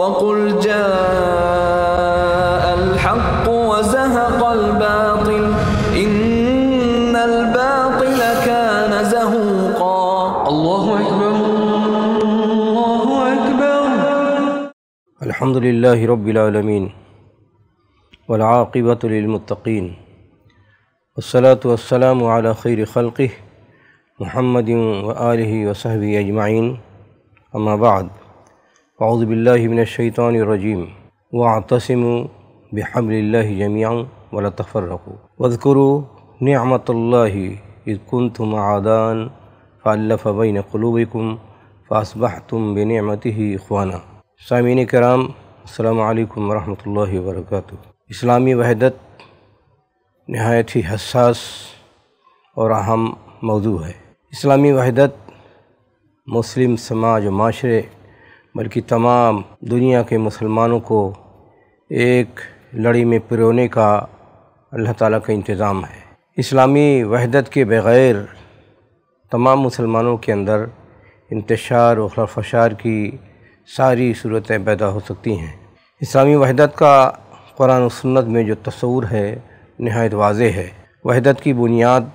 وقل جاء الحق وزهق الباطل إن الباطل كان زهوقا الله أكبر الله أكبر الحمد لله رب العالمين والعاقبة للمتقين والصلاة والسلام على خير خلقه محمد وآله وصحبه أجمعين أما بعد अज़बिल्लिमिनशैतरजीम वातसम बहमल जमिया वला तफ़रकू वज़कुरु नमतल्लाकुन तुम आदान फ़ालफ़बिन क़लूबिकुम फ़ासबह तुम बनमति ही ख़वाना सामीन कराम अल्लाम वरहमल वर्क इस्लामी वहदत नहायत ही हसास और अहम मौजू है इस्लामी वहदत मुस्लिम समाज माशरे बल्कि तमाम दुनिया के मुसलमानों को एक लड़ी में पिरोने का अल्लाह ताला का इंतज़ाम है इस्लामी वहदत के बग़ैर तमाम मुसलमानों के अंदर इंतशार और खलफशार की सारी सूरतें पैदा हो सकती हैं इस्लामी वहदत का कुरान सन्नत में जो तस्वूर है नहायत वाज है वहदत की बुनियाद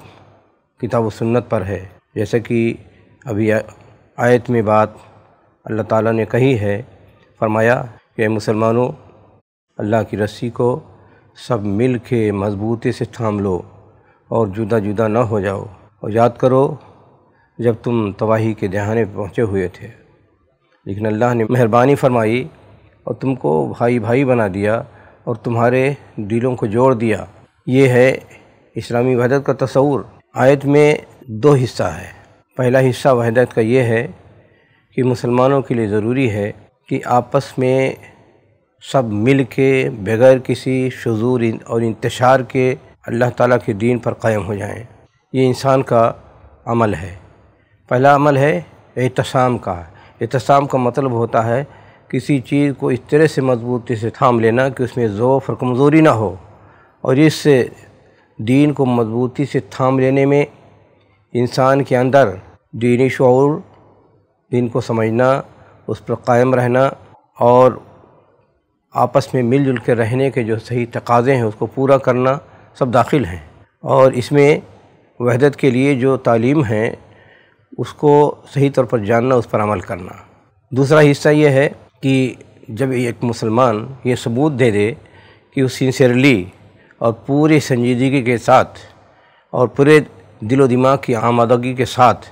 किताब सन्नत पर है जैसे कि अभी आयत में बात अल्लाह ताला ने कही है फरमाया कि मुसलमानों अल्लाह की रस्सी को सब मिल के मजबूती से थाम लो और जुदा जुदा ना हो जाओ और याद करो जब तुम तबाही के दहाने पहुँचे हुए थे लेकिन अल्लाह ने मेहरबानी फरमाई और तुमको भाई भाई बना दिया और तुम्हारे दिलों को जोड़ दिया ये है इस्लामी वहदत का तस्वूर आयत में दो हिस्सा है पहला हिस्सा वहदत का ये है कि मुसलमानों के लिए ज़रूरी है कि आपस में सब मिल के बगैर किसी शजूर और इंतशार के अल्लाह ताला के दीन पर कायम हो जाएं। ये इंसान का अमल है पहला अमल है एहतसाम का एहतसाम का मतलब होता है किसी चीज़ को इस तरह से मजबूती से थाम लेना कि उसमें ज़ोफ़ और कमज़ोरी ना हो और इससे दीन को मजबूती से थाम लेने में इंसान के अंदर दीनी शुरू दीन को समझना उस पर कायम रहना और आपस में मिलजुल के रहने के जो सही तकाज़े हैं उसको पूरा करना सब दाखिल हैं और इसमें वहदत के लिए जो तालीम है उसको सही तौर पर जानना उस पर अमल करना दूसरा हिस्सा यह है कि जब एक मुसलमान ये सबूत दे दे कि वो सिंसियरली और पूरी संजीदगी के साथ और पूरे दिलो दिमाग की आमादगी के साथ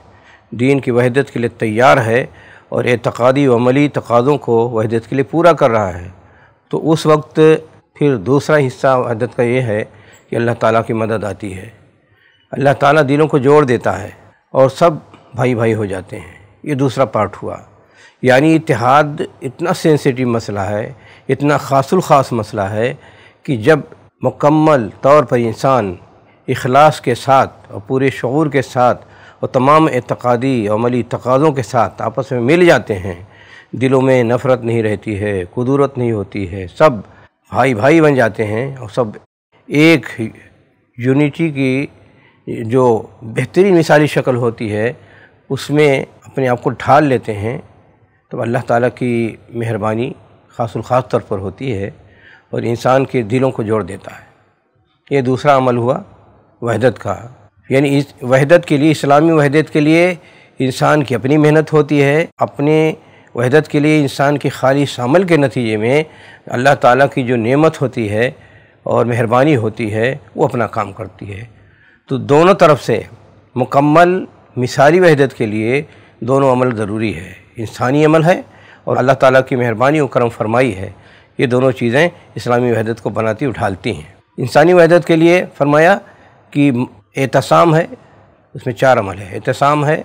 दीन की वहदत के लिए तैयार है और एतक़ादी वमली तकादों को वहदत के लिए पूरा कर रहा है तो उस वक्त फिर दूसरा हिस्सा वहदत का ये है कि अल्लाह ताला की मदद आती है अल्लाह ताला दिलों को जोड़ देता है और सब भाई भाई हो जाते हैं ये दूसरा पार्ट हुआ यानी इतिहाद इतना सेंसिटिव मसला है इतना खासुल ख़ास मसला है कि जब मुकम्मल तौर पर इंसान अखलास के साथ और पूरे शुरू के साथ और तमाम एतक़ादी अमली तकाज़ों के साथ आपस में मिल जाते हैं दिलों में नफ़रत नहीं रहती है कुदूरत नहीं होती है सब भाई भाई बन जाते हैं और सब एक यूनिटी की जो बेहतरीन मिसाली शक्ल होती है उसमें अपने आप को ढाल लेते हैं तो अल्लाह ताला की मेहरबानी खास ख़ास तौर पर होती है और इंसान के दिलों को जोड़ देता है ये दूसरा अमल हुआ वहदत का यानी इस वहदत के लिए इस्लामी वहदत के लिए इंसान की अपनी मेहनत होती है अपने वहदत के लिए इंसान के खालिश अमल के नतीजे में अल्लाह ताला की जो नेमत होती है और मेहरबानी होती है वो अपना काम करती है तो दोनों तरफ से मुकम्मल मिसाली वहदत के लिए दोनों अमल ज़रूरी है इंसानी अमल है और अल्लाह ताला की मेहरबानी और करम फरमाई है ये दोनों चीज़ें इस्लामी वहदत को बनाती उठालती हैं इंसानी वहदत के लिए फरमाया कि एहतसाम है उसमें चार अमल है एहतसाम है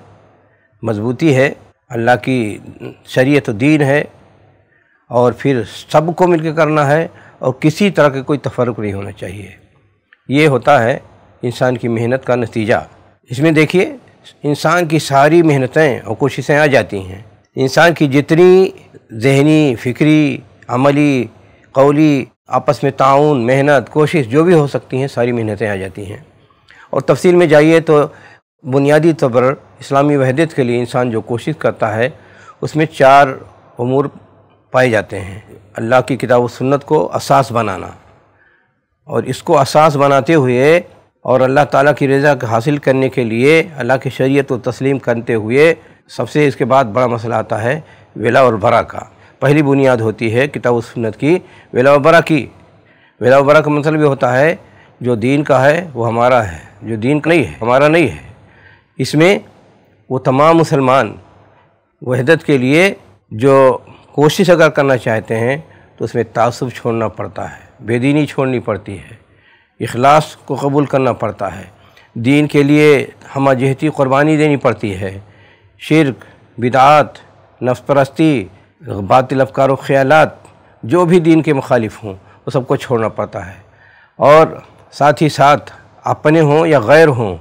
मजबूती है अल्लाह की शरीयत दीन है और फिर सबको मिल के करना है और किसी तरह के कोई तफरक नहीं होना चाहिए ये होता है इंसान की मेहनत का नतीजा इसमें देखिए इंसान की सारी मेहनतें और कोशिशें आ जाती हैं इंसान की जितनी जहनी फ़िक्री अमली कौली आपस में ताउन मेहनत कोशिश जो भी हो सकती हैं सारी मेहनतें आ जाती हैं और तफसील में जाइए तो बुनियादी तौर पर इस्लामी वहदत के लिए इंसान जो कोशिश करता है उसमें चार अमूर पाए जाते हैं अल्लाह की किताब सुन्नत को असास बनाना और इसको असास बनाते हुए और अल्लाह ताला की रज़ा हासिल करने के लिए अल्लाह की शरीयत को तस्लीम करते हुए सबसे इसके बाद बड़ा मसला आता है वेला और बरा का पहली बुनियाद होती है किताब सुन्नत की वेला और बरा की वेला और बरा का मतलब ये होता है जो दीन का है वो हमारा है जो दीन का नहीं है हमारा नहीं है इसमें वो तमाम मुसलमान वहदत के लिए जो कोशिश अगर करना चाहते हैं तो उसमें तासुब छोड़ना पड़ता है बेदीनी छोड़नी पड़ती है इखलास को कबूल करना पड़ता है दीन के लिए जहती क़ुरबानी देनी पड़ती है शिरक बिदात नफ्सपरस्ती बातिल अफकार ख्यालात जो भी दीन के मुखालिफ हों वो सबको छोड़ना पड़ता है और साथ ही साथ अपने हों या गैर हों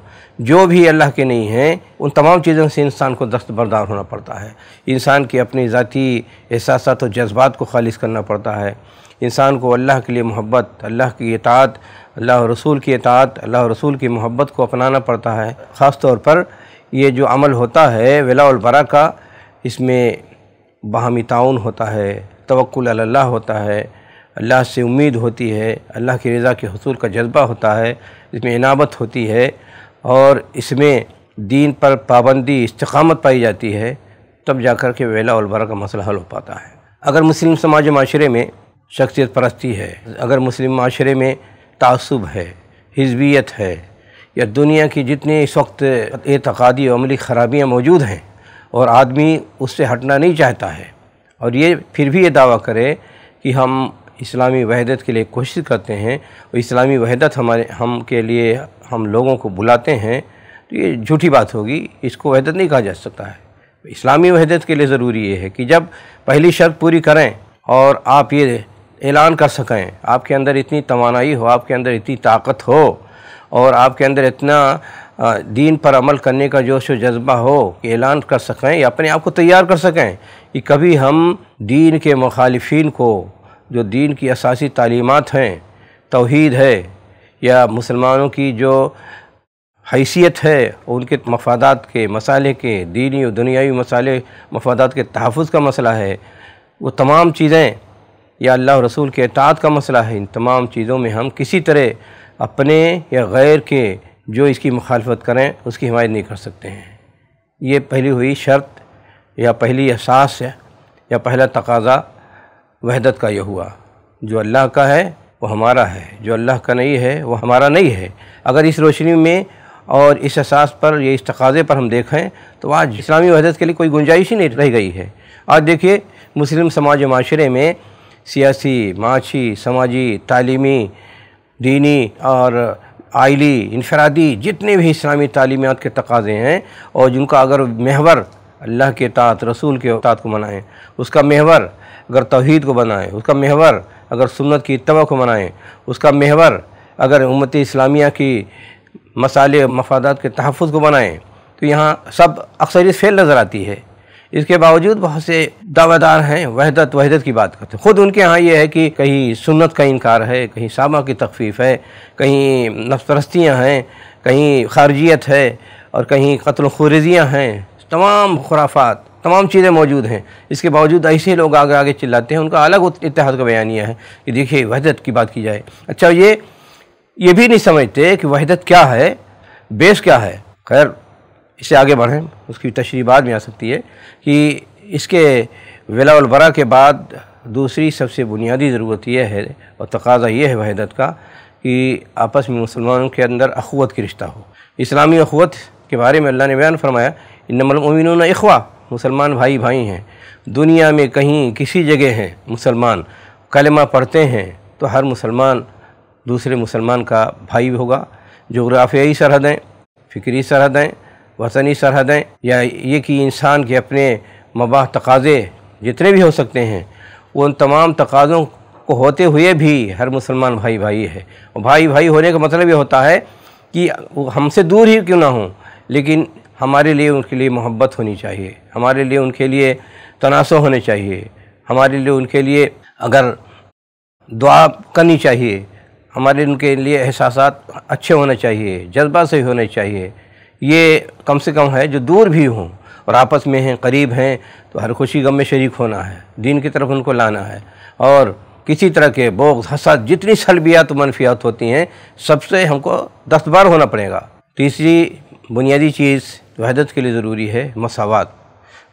जो भी अल्लाह के नहीं हैं उन तमाम चीज़ों से इंसान को दस्तबरदार होना पड़ता है इंसान के अपने ज़ाती एहसास और जज्बात को खालिज करना पड़ता है इंसान को अल्लाह के लिए मोहब्बत अल्लाह की इतात अल्लाह रसूल की इतात अल्लाह रसूल की मोहब्बत को अपनाना पड़ता है ख़ास तौर पर ये जो अमल होता है वलाबरा का इसमें बाहमी ताउन होता है तवक्ल अल्लाह होता है अल्लाह से उम्मीद होती है अल्लाह की रज़ा के हसूल का जज्बा होता है इसमें इनामत होती है और इसमें दीन पर पाबंदी इस्तकामत पाई जाती है तब जाकर के वेला अलबरा का मसला हल हो पाता है अगर मुस्लिम समाज माशरे में शख्सियत परस्ती है अगर मुस्लिम माशरे में तसब है हिजबियत है या दुनिया की जितनी इस वक्त एतकादी अमली ख़राबियाँ मौजूद हैं और आदमी उससे हटना नहीं चाहता है और ये फिर भी ये दावा करे कि हम इस्लामी वहदत के लिए कोशिश करते हैं और इस्लामी वहदत हमारे हम के लिए हम लोगों को बुलाते हैं तो ये झूठी बात होगी इसको वहदत नहीं कहा जा सकता है इस्लामी वहदत के लिए ज़रूरी ये है कि जब पहली शर्त पूरी करें और आप ये ऐलान कर सकें आपके अंदर इतनी तोानाई हो आपके अंदर इतनी ताकत हो और आपके अंदर इतना दीन पर अमल करने का जोश जज्बा हो कि ऐलान कर सकें या अपने आप को तैयार कर सकें कि कभी हम दीन के मुखालफन को जो दीन की असासी तालीमत हैं तोहद है या मुसलमानों की जो हैसियत है उनके मफादात के मसाले के दीनी और दुनियावी मसाले मफादात के तहफ़ का मसला है वो तमाम चीज़ें या अल्लाह रसूल के अतात का मसला है इन तमाम चीज़ों में हम किसी तरह अपने या गैर के जो इसकी मुखालफत करें उसकी हमायत नहीं कर सकते हैं ये पहली हुई शर्त या पहली एहसास या पहला तकाजा वहदत का यह हुआ जो अल्लाह का है वो हमारा है जो अल्लाह का नहीं है वो हमारा नहीं है अगर इस रोशनी में और इस एहसास पर या इस तकाजे पर हम देखें तो आज इस्लामी वहदत के लिए कोई गुंजाइश ही नहीं रह गई है आज देखिए मुस्लिम समाज माशरे में सियासी माशी समाजी तालीमी दीनी और आयली इनफरादी जितने भी इस्लामी तालीमियात के तकाजे हैं और जिनका अगर महवर अल्लाह के तात रसूल के तात को मनाएं उसका महवर अगर तोहहीद को बनाएँ उसका महवर अगर सुन्नत की इतवा को बनाएँ उसका महवर अगर उम्मत इस्लामिया की मसाले मफादात के तहफ़ को बनाएँ तो यहाँ सब अक्सर फेल नज़र आती है इसके बावजूद बहुत से दावेदार हैं वहदत वहदत की बात करते हैं ख़ुद उनके यहाँ ये है कि कहीं सुन्नत का इनकार है कहीं सामा की तकफीफ़ है कहीं नफपरस्तियाँ हैं कहीं खारजियत है और कहीं कत्ल खुरजियाँ हैं तमाम खुराफात तमाम चीज़ें मौजूद हैं इसके बावजूद ऐसे लोग आगे आगे चिल्लाते हैं उनका अलग इतिहाद का बयानिया है कि देखिए वहदत की बात की जाए अच्छा ये ये भी नहीं समझते कि वहदत क्या है बेस क्या है खैर इसे आगे बढ़ें उसकी तशरी बाद में आ सकती है कि इसके वलाबरा के बाद दूसरी सबसे बुनियादी ज़रूरत यह है और तकाजा यह है वहदत का कि आपस में मुसलमानों के अंदर अखवत की रिश्ता हो इस्लामी अखवत के बारे में अल्लाह ने बयान फरमाया इन नमिन अखवा मुसलमान भाई भाई हैं दुनिया में कहीं किसी जगह हैं मुसलमान कलमा पढ़ते हैं तो हर मुसलमान दूसरे मुसलमान का भाई होगा जोग्राफियाई सरहदें फ़िक्री सरहदें वतनी सरहदें या ये कि इंसान के अपने मबाह तकाज़े जितने भी हो सकते हैं उन तमाम तकाज़ों को होते हुए भी हर मुसलमान भाई भाई है और भाई भाई होने का मतलब ये होता है कि हमसे दूर ही क्यों ना हो लेकिन हमारे लिए उनके लिए मोहब्बत होनी चाहिए हमारे लिए उनके लिए तनासो होने चाहिए हमारे लिए उनके लिए अगर दुआ करनी चाहिए हमारे उनके लिए एहसास अच्छे होने चाहिए जज्बा से होने चाहिए ये कम से कम है जो दूर भी हों और आपस में हैं करीब हैं तो हर खुशी गम में शरीक होना है दीन की तरफ उनको लाना है और किसी तरह के बोग हसद जितनी सलबियात तो मनफियात होती हैं सबसे हमको दस्तबार होना पड़ेगा तीसरी बुनियादी चीज़ वहदत के लिए ज़रूरी है मसावत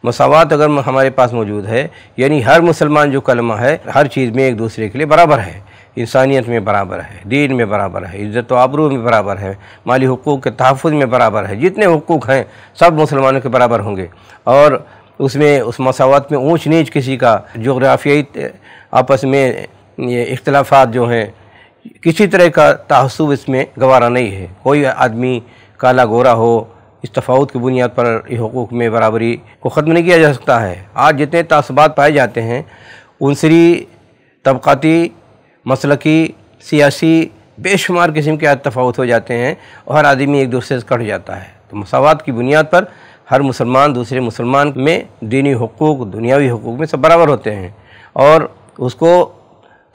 मसावत अगर हमारे पास मौजूद है यानी हर मुसलमान जो कलमा है हर चीज़ में एक दूसरे के लिए बराबर है इंसानियत में बराबर है दीन में बराबर है इज़्ज़त आबरू में बराबर है माली हकूक़ के तहफ़ में बराबर है जितने हकूक़ हैं सब मुसलमानों के बराबर होंगे और उसमें उस मसावत में ऊँच नीच किसी का जोग्राफियाई आपस में ये इख्लाफा जो हैं किसी तरह का तहसुब इसमें गवारा नहीं है कोई आदमी काला गोरा हो इस तफावत की बुनियाद पर हकूक़ में बराबरी को ख़त्म नहीं किया जा सकता है आज जितने तसबात पाए जाते हैं उनसरी तबक़ाती मसलकी सियासी बेशुमार किस्म के आज तफावत हो जाते हैं और हर आदमी एक दूसरे से कट जाता है तो मसावत की बुनियाद पर हर मुसलमान दूसरे मुसलमान में दीनी हकूक़ दुनियावी हकूक़ में सब बराबर होते हैं और उसको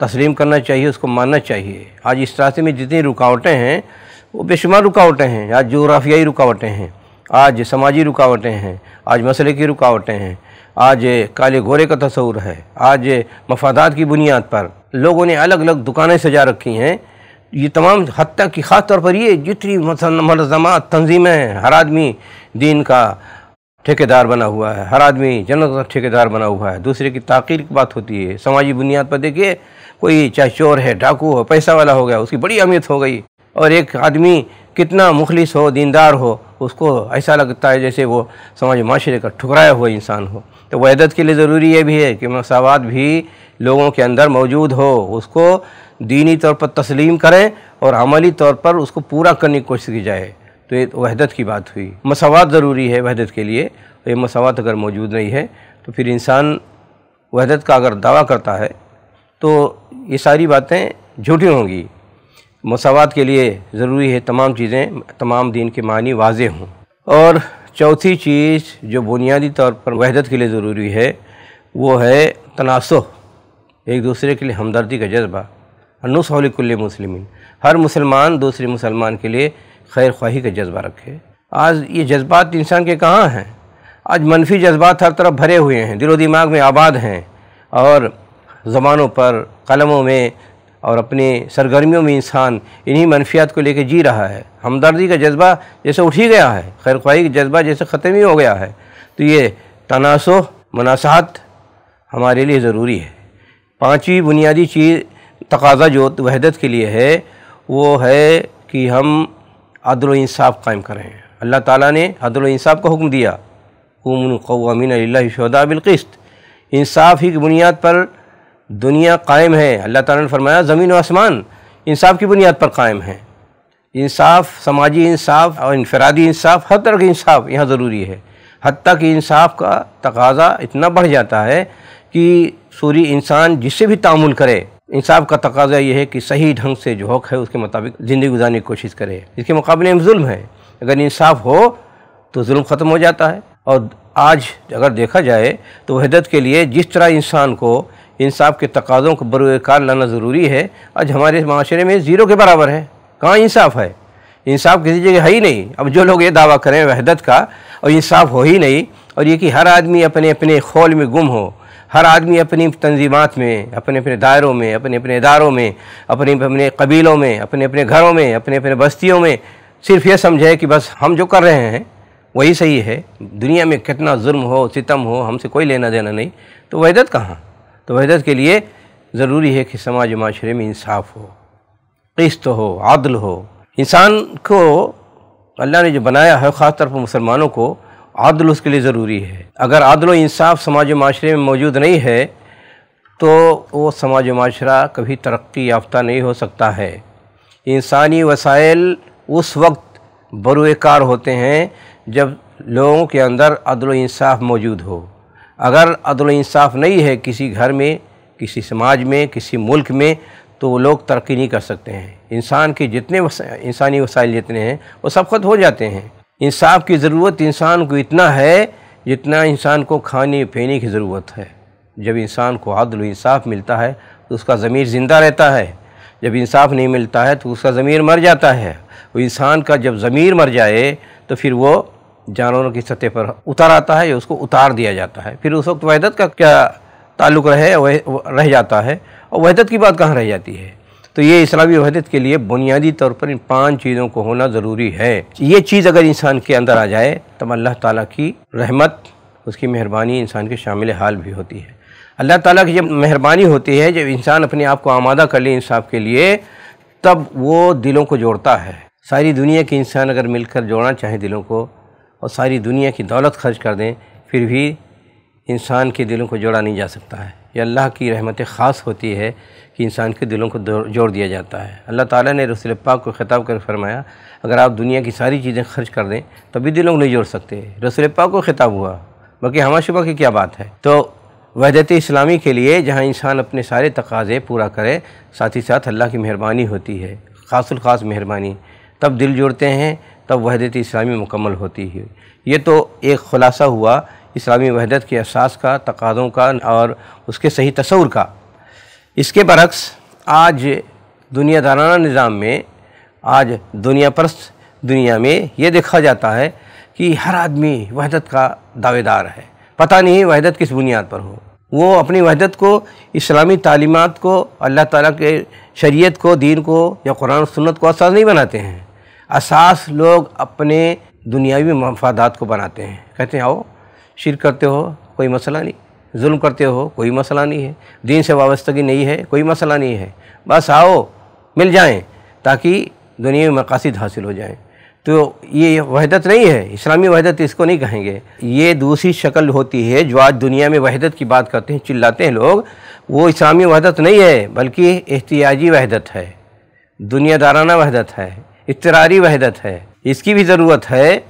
तस्लीम करना चाहिए उसको मानना चाहिए आज इस रास्ते में जितनी रुकावटें हैं वो बेशुमार रुकावटें हैं आज जोग्राफियाई रुकावटें हैं आज समाजी रुकावटें हैं आज मसले की रुकावटें हैं आज काले गोरे का तस्वूर है आज मफादात की बुनियाद पर लोगों ने अलग अलग दुकानें सजा रखी हैं ये तमाम तक कि ख़ास तौर पर ये जितनी मनजमा तंजीमें हैं हर आदमी दीन का ठेकेदार बना हुआ है हर आदमी जनता का ठेकेदार बना हुआ है दूसरे की ताकीर की बात होती है समाजी बुनियाद पर देखिए कोई चाहे चोर है डाकू हो पैसा वाला हो गया उसकी बड़ी अहमियत हो गई और एक आदमी कितना मुखलिस हो दीनदार हो उसको ऐसा लगता है जैसे वो समाज माशरे का ठुकराया हुआ इंसान हो तो वहदत के लिए ज़रूरी ये भी है कि मसावत भी लोगों के अंदर मौजूद हो उसको दीनी तौर पर तस्लीम करें और अमली तौर पर उसको पूरा करने की कोशिश की जाए तो ये वहदत की बात हुई मसावत ज़रूरी है वहदत के लिए तो ये मसावत अगर मौजूद नहीं है तो फिर इंसान वहदत का अगर दावा करता है तो ये सारी बातें झूठी होंगी मसावत के लिए ज़रूरी है तमाम चीज़ें तमाम दिन के मानी वाज हों और चौथी चीज़ जो बुनियादी तौर पर वहदत के लिए ज़रूरी है वो है तनासु एक दूसरे के लिए हमदर्दी का जज्बा अनुसौलिकल मुसलमिन हर मुसलमान दूसरे मुसलमान के लिए खैर ख्वाही का जज्बा रखे आज ये जज्बात इंसान के कहाँ हैं आज मनफी जज्बात हर तरफ भरे हुए हैं दिलो दिमाग में आबाद हैं और ज़बानों पर कलमों में और अपने सरगर्मियों में इंसान इन्हीं मनफियात को लेकर जी रहा है हमदर्दी का जज्बा जैसे उठ ही गया है खैर ख्वाही का जज्बा जैसे ख़त्म ही हो गया है तो ये तनासो मनासात हमारे लिए ज़रूरी है पाँचवीं बुनियादी चीज़ तकाजा जो वहदत के लिए है वो है कि हम अदल इंसाफ कायम करें अल्लाह ताला ने अदल इंसाफ का हुक्म दिया उमन कवामीन शहदा बिलकस्त इंसाफ ही की बुनियाद पर दुनिया कायम है अल्लाह ताला ने फरमाया ज़मीन व आसमान इंसाफ की बुनियाद पर कायम है इंसाफ समाजी इंसाफ और इनफरादी इंसाफ हर तरह के इंसाफ यहाँ ज़रूरी है हती कि इंसाफ का तकाजा इतना बढ़ जाता है कि सूरी इंसान जिससे भी तामुल करे इंसाफ का तकाजा यह है कि सही ढंग से जो हक है उसके मुताबिक ज़िंदगी गुजारने की कोशिश करे इसके मुकाबले में जुल्म है अगर इंसाफ हो तो जुल्म ख़त्म हो जाता है और आज अगर देखा जाए तो वहदत के लिए जिस तरह इंसान को इंसाफ के तकाज़ों को बरूकार लाना ज़रूरी है आज हमारे माशरे में ज़ीरो के बराबर है कहाँ इंसाफ है इंसाफ किसी जगह है ही नहीं अब जो लोग ये दावा करें वहदत का और इंसाफ हो ही नहीं और ये कि हर आदमी अपने अपने खोल में गुम हो हर आदमी अपनी तंजीमात में अपने अपने दायरों में अपने अपने इदारों में अपने अपने कबीलों में अपने अपने घरों में अपने अपने बस्तियों में सिर्फ ये समझे कि बस हम जो कर रहे हैं वही सही है दुनिया में कितना जुर्म हो सितम हो हमसे कोई लेना देना नहीं तो वहदत कहाँ तो वहदत के लिए ज़रूरी है कि समाज माशरे में इंसाफ हो किस्त हो आदल हो इंसान को अल्लाह ने जो बनाया है ख़ास तौर पर मुसलमानों को आदल उसके लिए ज़रूरी है अगर आदल व इंसाफ समाज माशरे में मौजूद नहीं है तो वो समाज माशरा कभी तरक्की याफ्ता नहीं हो सकता है इंसानी वसाइल उस वक्त बरुएकार होते हैं जब लोगों के अंदर अदल इंसाफ मौजूद हो अगर अदल इंसाफ नहीं है किसी घर में किसी समाज में किसी मुल्क में तो वो लोग तरक्की नहीं कर सकते हैं इंसान के जितने इंसानी वसाइल जितने हैं वो सब खत हो जाते हैं इंसाफ की ज़रूरत इंसान को इतना है जितना इंसान को खाने पीने की ज़रूरत है जब इंसान को आदल इंसाफ मिलता है तो उसका ज़मीर ज़िंदा रहता है जब इंसाफ नहीं मिलता है तो उसका ज़मीर मर जाता है वो इंसान का जब ज़मीर मर जाए तो फिर वो जानवरों की सतह पर उतार आता है या उसको उतार दिया जाता है फिर उस वक्त वहदत का क्या ताल्लुक रहे वह रह जाता है और वहदत की बात कहाँ रह जाती है तो ये इस्लामी वहदत के लिए बुनियादी तौर पर इन पांच चीज़ों को होना ज़रूरी है ये चीज़ अगर इंसान के अंदर आ जाए तब अल्लाह ताला की रहमत उसकी मेहरबानी इंसान के शामिल हाल भी होती है अल्लाह ताला की जब मेहरबानी होती है जब इंसान अपने आप को आमादा कर ले इंसाफ के लिए तब वो दिलों को जोड़ता है सारी दुनिया के इंसान अगर मिलकर जोड़ना चाहें दिलों को और सारी दुनिया की दौलत खर्च कर दें फिर भी इंसान के दिलों को जोड़ा नहीं जा सकता है ये अल्लाह की रहमत ख़ास होती है कि इंसान के दिलों को जोड़ दिया जाता है अल्लाह ताला ने रसूल पाक को ख़िताब कर फरमाया अगर आप दुनिया की सारी चीज़ें खर्च कर दें तभी दिलों को नहीं जोड़ सकते रसूल पाक को ख़िताब हुआ बाकी हमा शुबा की क्या बात है तो वहदत इस्लामी के लिए जहाँ इंसान अपने सारे तकाजे पूरा करे साथ ही साथ अल्लाह की मेहरबानी होती है ख़ास मेहरबानी तब दिल जोड़ते हैं तब वहदत इस्लामी मुकम्मल होती है ये तो एक ख़ुलासा हुआ इस्लामी वहदत के अहसास का तकादों का और उसके सही तस्वर का इसके बरक्स आज दुनिया दाराना निज़ाम में आज दुनिया परस्त दुनिया में ये देखा जाता है कि हर आदमी वहदत का दावेदार है पता नहीं वहदत किस बुनियाद पर हो वो अपनी वहदत को इस्लामी तालीमत को अल्लाह ताला के शरीयत को दीन को या कुरान सुन्नत को असाज नहीं बनाते हैं असास लोग अपने दुनियावी मफादात को बनाते हैं कहते हैं आओ शिर करते हो कोई मसला नहीं जुल्म करते हो कोई मसला नहीं है दीन से वाबस्तगी नहीं है कोई मसला नहीं है बस आओ मिल जाएं ताकि दुनियावी मकासद हासिल हो जाएं तो ये वहदत नहीं है इस्लामी वहदत इसको नहीं कहेंगे ये दूसरी शक्ल होती है जो आज दुनिया में वहदत की बात करते हैं चिल्लाते हैं लोग वो इस्लामी वहदत नहीं है बल्कि एहतियाजी वहदत है दुनियादाराना वहदत है इतरारी वहदत है इसकी भी ज़रूरत है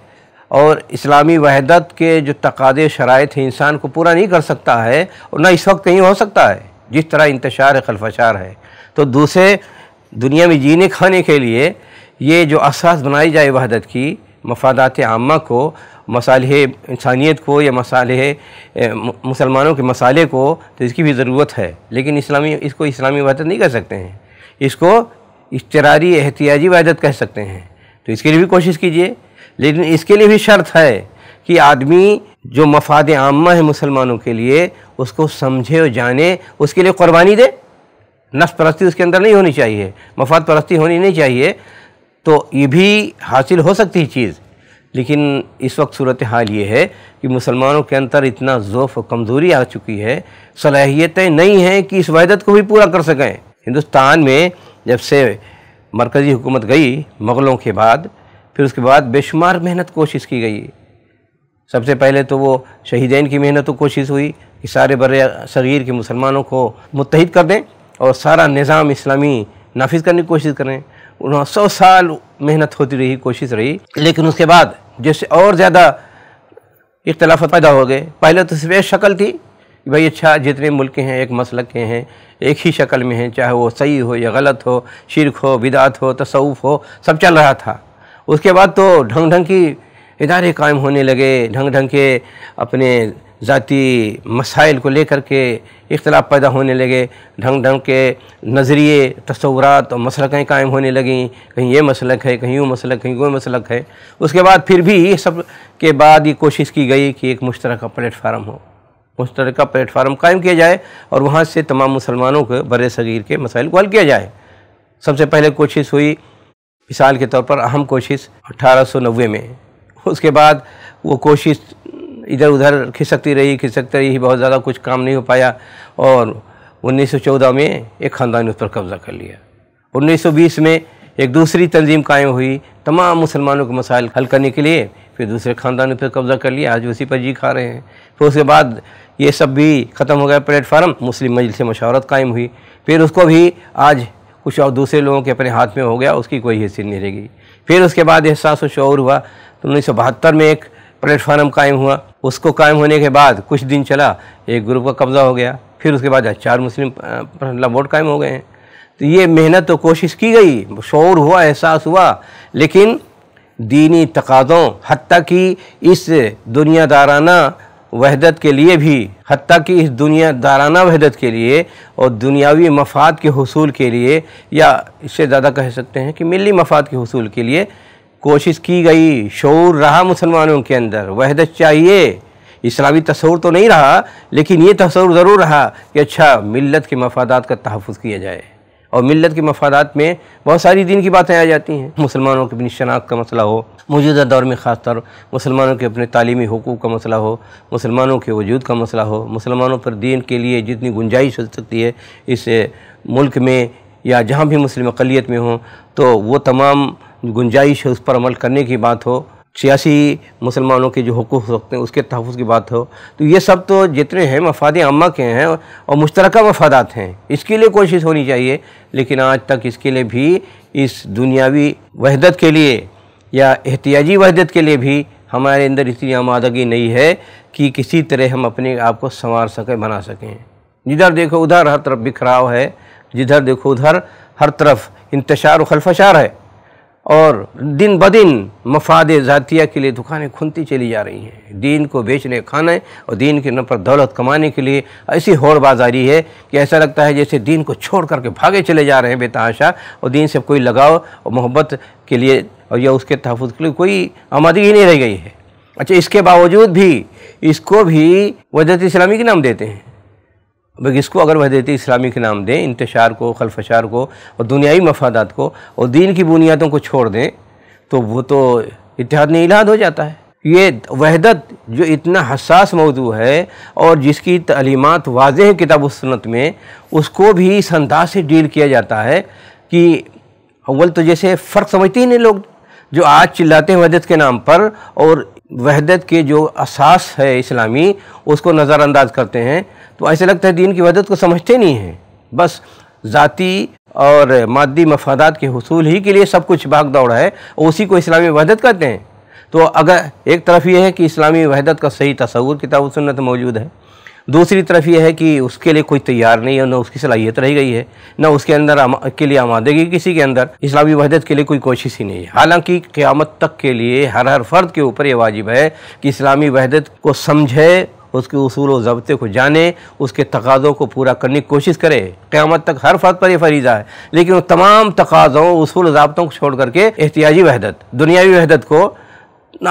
और इस्लामी वहदत के जो तकादे शराय हैं इंसान को पूरा नहीं कर सकता है और ना इस वक्त कहीं हो सकता है जिस तरह इंतशार खलफशार है तो दूसरे दुनिया में जीने खाने के लिए ये जो असास बनाई जाए वहदत की मफादात आमा को मसाल इंसानियत को या मसाल मुसलमानों के मसाले को तो इसकी भी ज़रूरत है लेकिन इस्लामी इसको इस्लामी वहदत नहीं कर सकते हैं इसको इश्तरारी एहतियाजी वायदत कह सकते हैं तो इसके लिए भी कोशिश कीजिए लेकिन इसके लिए भी शर्त है कि आदमी जो मफाद आमा है मुसलमानों के लिए उसको समझे और जाने उसके लिए क़ुरबानी दे नफ परस्ती उसके अंदर नहीं होनी चाहिए मफाद परस्ती होनी नहीं चाहिए तो ये भी हासिल हो सकती है चीज़ लेकिन इस वक्त सूरत हाल ये है कि मुसलमानों के अंदर इतना ज़ोफ़ और कमज़ोरी आ चुकी है सलाहियतें नहीं हैं कि इस वहदत को भी पूरा कर सकें हिंदुस्तान में जब से मरकज़ी हुकूमत गई मुग़लों के बाद फिर उसके बाद बेशुमार मेहनत कोशिश की गई सबसे पहले तो वो शहीदैन की मेहनत तो कोशिश हुई कि सारे बर सग़ीर के मुसलमानों को मुतहद कर दें और सारा निज़ाम इस्लामी नाफिज करने की कोशिश करें उन्होंने सौ साल मेहनत होती रही कोशिश रही लेकिन उसके बाद जैसे और ज़्यादा इख्तलाफ पैदा हो गए पहले तो सिर्फ शक्ल थी भाई अच्छा जितने मुल्क हैं एक मसल के हैं एक ही शक्ल में हैं चाहे वो सही हो या गलत हो शिरक हो बिदात हो तसवुफ़ हो सब चल रहा था उसके बाद तो ढंग ढंग की इदारे कायम होने लगे ढंग ढंग के अपने ज़ाती मसाइल को लेकर के इख्तलाफ पैदा होने लगे ढंग ढंग के नज़रिए तस्वूर और मसलकें कायम होने लगें कहीं ये मसलक है कहीं वो मसलक कहीं वो मसलक है उसके बाद फिर भी ये सब के बाद ये कोशिश की गई कि एक मुश्तरक प्लेटफार्म हो मुश्तरक प्लेटफार्म कायम किया जाए और वहाँ से तमाम मुसलमानों को बर सग़ीर के मसाइल को हल किया जाए सबसे पहले कोशिश हुई मिसाल के तौर पर अहम कोशिश अट्ठारह में उसके बाद वो कोशिश इधर उधर खिसकती रही खिसकती रही बहुत ज़्यादा कुछ काम नहीं हो पाया और 1914 में एक ख़ानदान उस पर कब्ज़ा कर लिया 1920 में एक दूसरी तंजीम कायम हुई तमाम मुसलमानों के मसाइल हल करने के लिए फिर दूसरे ख़ानदान पर कब्ज़ा कर लिया आज उसी पर जी खा रहे हैं फिर उसके बाद ये सब भी ख़त्म हो गया प्लेटफार्म मुस्लिम से मशावरत कायम हुई फिर उसको भी आज कुछ और दूसरे लोगों के अपने हाथ में हो गया उसकी कोई हैसियत नहीं रहेगी फिर उसके बाद एहसास शौर हुआ तो उन्नीस में एक प्लेटफार्म कायम हुआ उसको कायम होने के बाद कुछ दिन चला एक ग्रुप का कब्ज़ा हो गया फिर उसके बाद चार मुस्लिम वोट कायम हो गए हैं तो ये मेहनत तो कोशिश की गई शौर हुआ एहसास हुआ लेकिन दीनी तकाज़ों हती कि इस दुनियादाराना वहदत के लिए भी हती कि इस दुनिया दाराना वहदत के लिए और दुनियावी मफाद के हसूल के लिए या इससे ज़्यादा कह सकते हैं कि मिली मफाद के हसूल के लिए कोशिश की गई शौर रहा मुसलमानों के अंदर वहदत चाहिए इस्लामी तस्वूर तो नहीं रहा लेकिन ये तस्वूर ज़रूर रहा कि अच्छा मिलत के मफादात का तहफ़ किया जाए और मिलत के मफादात में बहुत सारी दिन की बातें आ जाती हैं मुसलमानों की अपनी शनाख्त का मसला हो मौजूदा दौर में ख़ास तौर मुसलमानों के अपने तालीमी हकूक़ का मसला हो मुसलमानों के वजूद का मसला हो मुसलमानों पर दीन के लिए जितनी गुंजाइश हो सकती है इस मुल्क में या जहाँ भी मुस्लिम अकलीत में हों तो वो तमाम गुंजाइश है उस पर अमल करने की बात हो सियासी मुसलमानों के जो हकूक़ सकते हैं उसके तहफ़ की बात हो तो ये सब तो जितने हैं मफाद अम्मा के हैं और मुश्तरक मफादात हैं इसके लिए कोशिश होनी चाहिए लेकिन आज तक इसके लिए भी इस दुनियावी वहदत के लिए या एहतियाजी वहदत के लिए भी हमारे अंदर इतनी आमादगी नहीं है कि किसी तरह हम अपने आप को संवार सकें बना सकें जिधर देखो उधर हर तरफ बिखराव है जिधर देखो उधर हर तरफ इंतशार और खलफशार है और दिन ब दिन मफाद ज़ातिया के लिए दुकानें खुलती चली जा रही हैं दीन को बेचने खाने और दीन के नाम दौलत कमाने के लिए ऐसी होड़बाजारी है कि ऐसा लगता है जैसे दीन को छोड़ करके भागे चले जा रहे हैं बेतहाशा और दीन से कोई लगाव और मोहब्बत के लिए और या उसके तहफ़ के लिए कोई आमदगी ही नहीं रह गई है अच्छा इसके बावजूद भी इसको भी वजरत इस्लामी के नाम देते हैं भाई इसको अगर वहदत इस्लामी के नाम दें इंतशार को खलफशार को और दुनियावी मफादात को और दीन की बुनियादों को छोड़ दें तो वो तो इतिहाद ने इलाद हो जाता है ये वहदत जो इतना हसास मौजू है और जिसकी तलीमत वाज है किताब सनत में उसको भी इस अंदाज से डील किया जाता है कि अव्वल तो जैसे फ़र्क समझते ही नहीं लोग जो आज चिल्लाते हैं वहदत के नाम पर और वहदत के जो असास है इस्लामी उसको नज़रअंदाज करते हैं तो ऐसे लगता है दीन की वजह को तो समझते नहीं हैं बस ज़ाती और मादी मफादात के हसूल ही के लिए सब कुछ भाग दौड़ है उसी को इस्लामी वहदत कहते हैं तो अगर एक तरफ यह है कि इस्लामी वहदत का सही तस्वूर किताब सुन्नत मौजूद है दूसरी तरफ यह है कि उसके लिए कोई तैयार नहीं है ना उसकी सलाहियत रह गई है ना उसके अंदर के लिए आमादगी किसी के अंदर इस्लामी वहदत के लिए कोई कोशिश ही नहीं है हालांकि क़्यामत तक के लिए हर हर फर्द के ऊपर यह वाजिब है कि इस्लामी वहदत को समझे उसके उसूल वब्ते को जाने उसके तकाज़ों को पूरा करने की कोशिश करे क़्यामत तक हर फर्द पर यह फरीज़ा है लेकिन वो तमाम तकाज़ों उसूल ज़बतों को छोड़ करके एहतियाजी वहदत दुनियावी वहदत को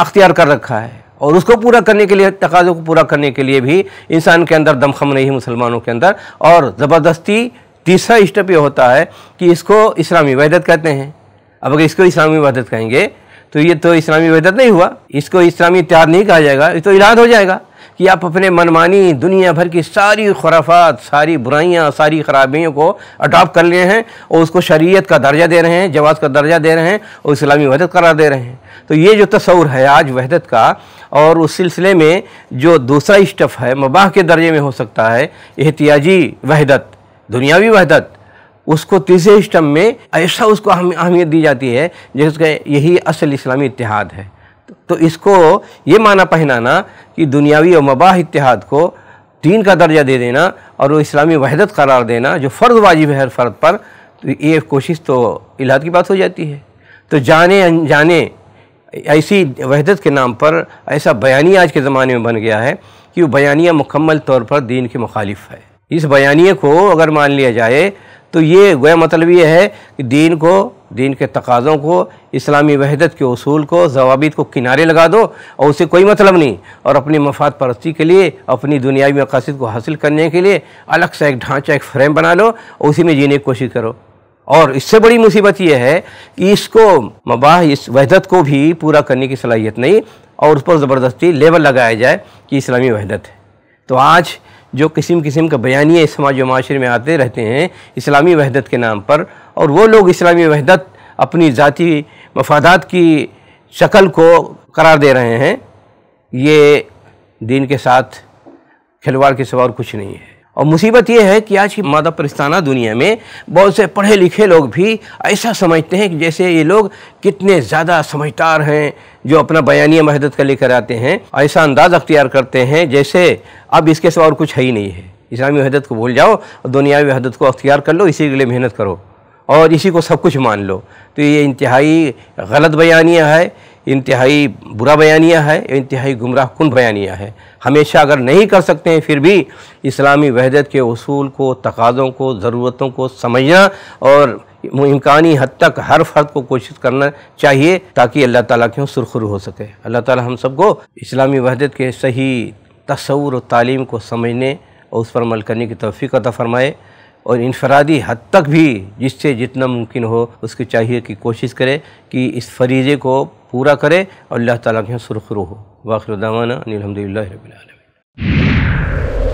अख्तियार कर रखा है और उसको पूरा करने के लिए तकाज़ों को पूरा करने के लिए भी इंसान के अंदर दमखम नहीं है मुसलमानों के अंदर और ज़बरदस्ती तीसरा स्टेप ये होता है कि इसको इस्लामी वहदत कहते हैं अब अगर इसको इस्लामी वहदत कहेंगे तो ये तो इस्लामी वहदत नहीं हुआ इसको इस्लामी इतिहाद नहीं कहा जाएगा ये तो इलाद हो जाएगा कि आप अपने मनमानी दुनिया भर की सारी खुराफात सारी बुराइयाँ सारी खराबियों को अडॉप्ट कर लिए हैं और उसको शरीयत का दर्जा दे रहे हैं जवाब का दर्जा दे रहे हैं और इस्लामी वहदत करार दे रहे हैं तो ये जो तस्वूर है आज वहदत का और उस सिलसिले में जो दूसरा स्टफ़ है मबाह के दर्जे में हो सकता है एहतियाजी वहदत दुनियावी वहदत उसको तीसरे स्टम में ऐसा उसको अहमियत दी जाती है जिसका यही असल इस्लामी इतिहाद है तो इसको ये माना पहनाना कि दुनियावी और मबाह इतिहाद को दीन का दर्जा दे देना और वो इस्लामी वहदत करार देना जो फ़र्द वाजिब है हर फ़र्द पर तो ये कोशिश तो इलाहद की बात हो जाती है तो जाने अनजाने ऐसी वहदत के नाम पर ऐसा बयानिया आज के ज़माने में बन गया है कि वो बयानिया मुकम्मल तौर पर दीन के मुखालिफ है इस बयानिए को अगर मान लिया जाए तो ये गोया मतलब ये है कि दीन को दीन के तकाज़ों को इस्लामी वहदत के असूल को जवाबीत को किनारे लगा दो और उसे कोई मतलब नहीं और अपनी मफाद परस्ती के लिए अपनी दुनियावी मकासद को हासिल करने के लिए अलग सा एक ढांचा एक फ्रेम बना लो और उसी में जीने की कोशिश करो और इससे बड़ी मुसीबत यह है कि इसको मबाह इस वहदत को भी पूरा करने की सलाहियत नहीं और उस पर ज़बरदस्ती लेबल लगाया जाए कि इस्लामी वहदत है तो आज जो किस्म किस्म के बयानिए समाज व माशरे में आते रहते हैं इस्लामी वहदत के नाम पर और वो लोग इस्लामी वहदत अपनी ज़ाती मफादात की शक्ल को करार दे रहे हैं ये दीन के साथ खिलवाड़ के सवार कुछ नहीं है और मुसीबत यह है कि आज की मादा परस्ताना दुनिया में बहुत से पढ़े लिखे लोग भी ऐसा समझते हैं कि जैसे ये लोग कितने ज़्यादा समझदार हैं जो अपना बयानिया महदत का लेकर आते हैं ऐसा अंदाज़ अख्तियार करते हैं जैसे अब इसके सवार कुछ है ही नहीं है इस्लामी वहदत को भूल जाओ और दुनियावी वहदत को अख्तियार कर लो इसी के लिए मेहनत करो और इसी को सब कुछ मान लो तो ये इंतहाई गलत बयानिया है इंतहाई बुरा बयानिया है इंतहाई गुमराह कन बयानिया है हमेशा अगर नहीं कर सकते हैं फिर भी इस्लामी वहदत के असूल को तकाज़ों को ज़रूरतों को समझना और इम्कानी हद तक हर फर्द को कोशिश करना चाहिए ताकि अल्लाह ताली के सुरखरू हो सके अल्लाह ताली हम सबको इस्लामी वहदत के सही तस्वर और तालीम को समझने और उस पर अमल करने की तोफ़ी अदा फ़रमाए और इनफरादी हद तक भी जिससे जितना मुमकिन हो उसकी चाहिए कि कोशिश करे कि इस फरीज़े को पूरा करे और अल्लाह ताला के यहाँ सुरखरू हो वाखिर दामाना अनिलहमदिल्ला रबीआलम